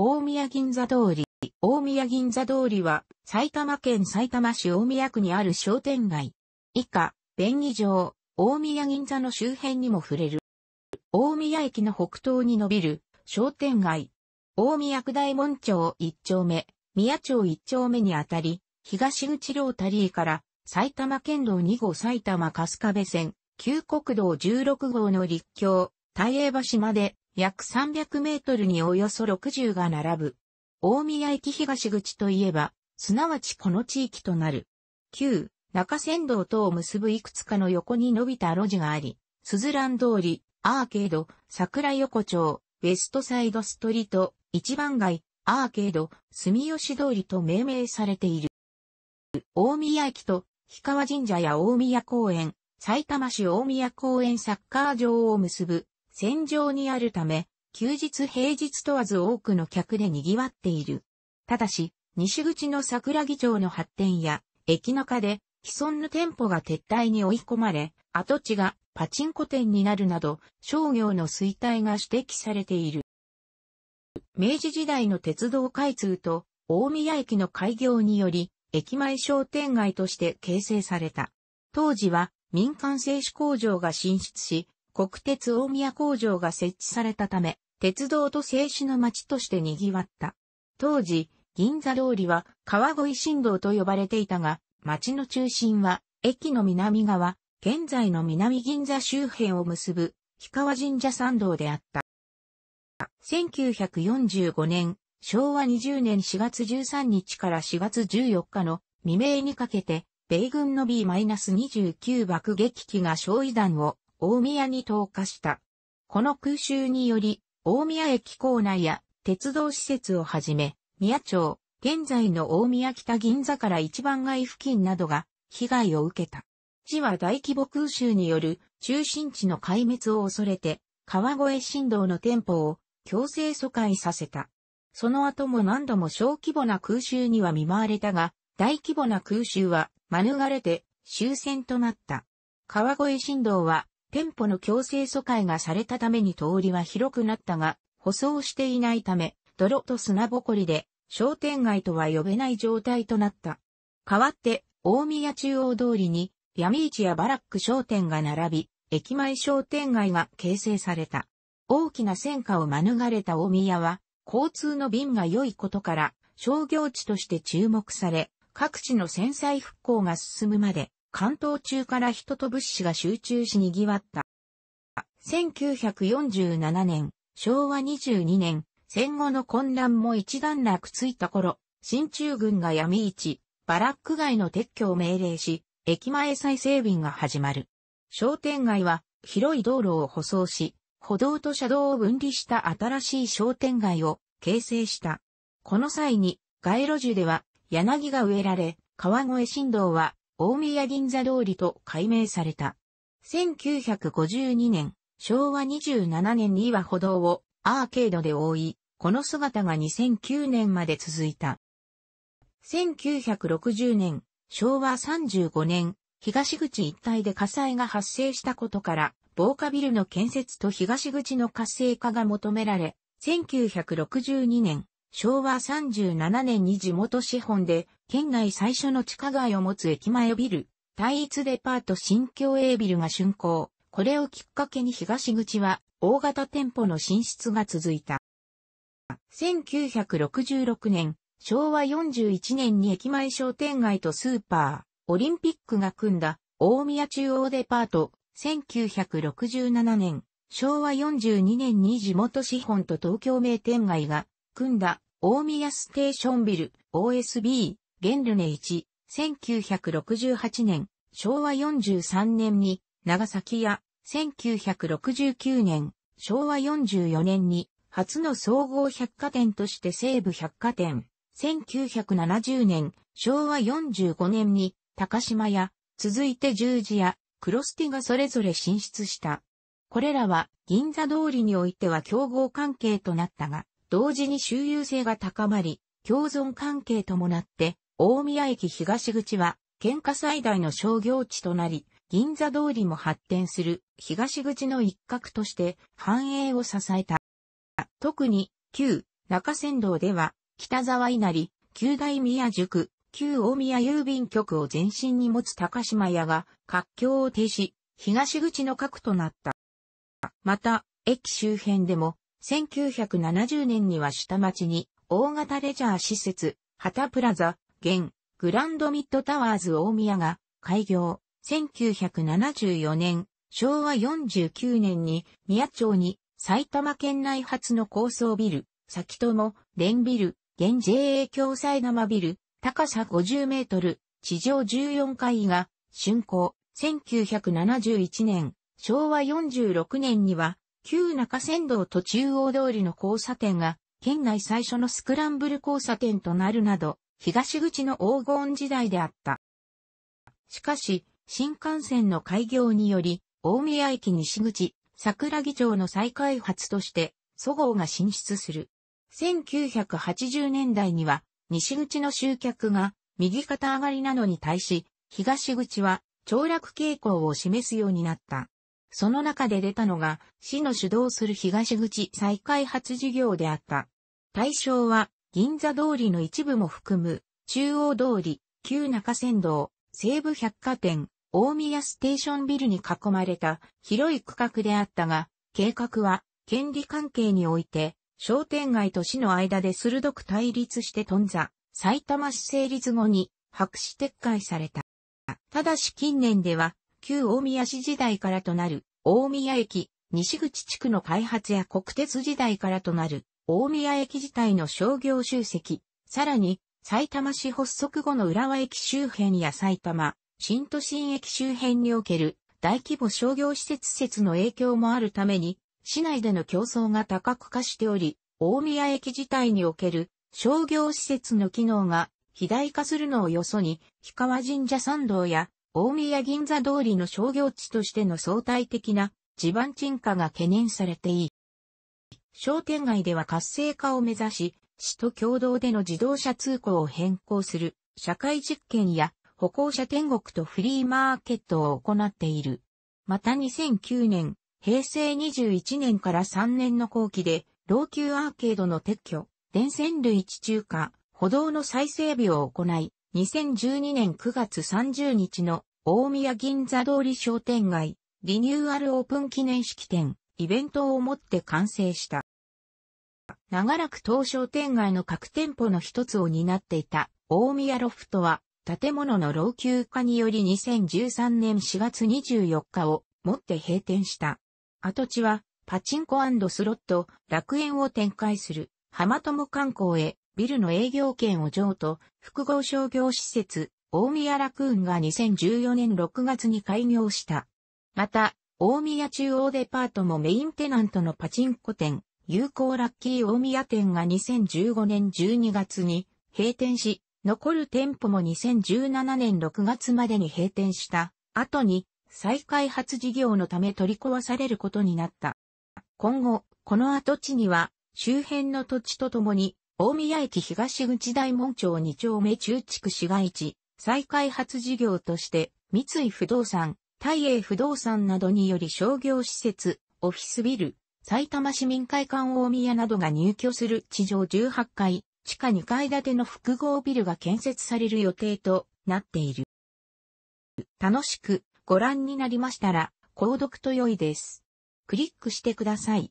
大宮銀座通り。大宮銀座通りは、埼玉県埼玉市大宮区にある商店街。以下、便宜上、大宮銀座の周辺にも触れる。大宮駅の北東に伸びる商店街。大宮区大門町一丁目、宮町一丁目にあたり、東口ロータリーから埼玉県道2号埼玉春日部線、旧国道16号の立橋、大英橋まで約300メートルにおよそ60が並ぶ。大宮駅東口といえば、すなわちこの地域となる。旧、中仙道とを結ぶいくつかの横に伸びた路地があり、スズラン通り、アーケード、桜横丁、ウェストサイドストリート、一番街、アーケード、住吉通りと命名されている。大宮駅と、氷川神社や大宮公園、埼玉市大宮公園サッカー場を結ぶ戦場にあるため、休日平日問わず多くの客で賑わっている。ただし、西口の桜木町の発展や、駅中で既存の店舗が撤退に追い込まれ、跡地がパチンコ店になるなど、商業の衰退が指摘されている。明治時代の鉄道開通と、大宮駅の開業により、駅前商店街として形成された。当時は民間製紙工場が進出し、国鉄大宮工場が設置されたため、鉄道と静止の街として賑わった。当時、銀座通りは川越新道と呼ばれていたが、街の中心は駅の南側、現在の南銀座周辺を結ぶ、氷川神社参道であった。1945年、昭和20年4月13日から4月14日の未明にかけて、米軍の B-29 爆撃機が焼夷弾を大宮に投下した。この空襲により、大宮駅構内や鉄道施設をはじめ、宮町、現在の大宮北銀座から一番街付近などが被害を受けた。市は大規模空襲による中心地の壊滅を恐れて、川越振動の店舗を強制疎開させた。その後も何度も小規模な空襲には見舞われたが、大規模な空襲は免れて終戦となった。川越振動は店舗の強制疎開がされたために通りは広くなったが、舗装していないため、泥と砂ぼこりで商店街とは呼べない状態となった。代わって、大宮中央通りに闇市やバラック商店が並び、駅前商店街が形成された。大きな戦火を免れた大宮は、交通の便が良いことから、商業地として注目され、各地の戦災復興が進むまで、関東中から人と物資が集中し賑わった。1947年、昭和22年、戦後の混乱も一段落ついた頃、新中軍が闇市、バラック街の撤去を命令し、駅前再整備が始まる。商店街は広い道路を舗装し、歩道と車道を分離した新しい商店街を形成した。この際に街路樹では柳が植えられ、川越新道は大宮銀座通りと改名された。1952年、昭和27年には歩道をアーケードで覆い、この姿が2009年まで続いた。1960年、昭和35年、東口一帯で火災が発生したことから、防火ビルの建設と東口の活性化が求められ、1962年、昭和37年に地元資本で、県内最初の地下街を持つ駅前ビル、対一デパート新京 A ビルが竣工。これをきっかけに東口は、大型店舗の進出が続いた。1966年、昭和41年に駅前商店街とスーパー、オリンピックが組んだ、大宮中央デパート、1967年、昭和42年に地元資本と東京名店街が組んだ、大宮ステーションビル、OSB、ンルネ1、1968年、昭和43年に、長崎屋、1969年、昭和44年に、初の総合百貨店として西武百貨店、1970年、昭和45年に、高島屋、続いて十字屋、クロスティがそれぞれ進出した。これらは銀座通りにおいては競合関係となったが、同時に周遊性が高まり、共存関係ともなって、大宮駅東口は、県下最大の商業地となり、銀座通りも発展する東口の一角として繁栄を支えた。特に旧中仙道では北沢稲荷、旧大宮塾、旧大宮郵便局を前身に持つ高島屋が活況を停止、東口の核となった。また、駅周辺でも1970年には下町に大型レジャー施設、旗プラザ、現、グランドミッドタワーズ大宮が開業。1974年、昭和49年に宮町に埼玉県内初の高層ビル、先とも連ビル、現 JA 共済生ビル、高さ50メートル、地上14階が竣工。1971年、昭和46年には旧中山道と中央通りの交差点が、県内最初のスクランブル交差点となるなど、東口の黄金時代であった。しかし、新幹線の開業により、大宮駅西口、桜木町の再開発として、祖号が進出する。1980年代には、西口の集客が右肩上がりなのに対し、東口は凋落傾向を示すようになった。その中で出たのが、市の主導する東口再開発事業であった。対象は、銀座通りの一部も含む、中央通り、旧中山道、西武百貨店、大宮ステーションビルに囲まれた広い区画であったが、計画は、権利関係において、商店街と市の間で鋭く対立して頓挫、埼玉市成立後に白紙撤回された。ただし近年では、旧大宮市時代からとなる大宮駅、西口地区の開発や国鉄時代からとなる大宮駅自体の商業集積、さらに埼玉市発足後の浦和駅周辺や埼玉、新都心駅周辺における大規模商業施設説の影響もあるために、市内での競争が多角化しており、大宮駅自体における商業施設の機能が肥大化するのをよそに、氷川神社参道や大宮銀座通りの商業地としての相対的な地盤沈下が懸念されていい。商店街では活性化を目指し、市と共同での自動車通行を変更する社会実験や歩行者天国とフリーマーケットを行っている。また2009年、平成21年から3年の後期で、老朽アーケードの撤去、電線類地中化、歩道の再整備を行い、2012年9月30日の大宮銀座通り商店街、リニューアルオープン記念式典、イベントをもって完成した。長らく当商店街の各店舗の一つを担っていた大宮ロフトは建物の老朽化により2013年4月24日をもって閉店した。跡地はパチンコスロット、楽園を展開する浜友観光へビルの営業権を譲渡、複合商業施設、大宮ラクーンが2014年6月に開業した。また、大宮中央デパートもメインテナントのパチンコ店、有効ラッキー大宮店が2015年12月に閉店し、残る店舗も2017年6月までに閉店した後に再開発事業のため取り壊されることになった。今後、この跡地には周辺の土地とともに大宮駅東口大門町2丁目中地区市街地、再開発事業として、三井不動産、大英不動産などにより商業施設、オフィスビル、埼玉市民会館大宮などが入居する地上18階、地下2階建ての複合ビルが建設される予定となっている。楽しくご覧になりましたら、購読と良いです。クリックしてください。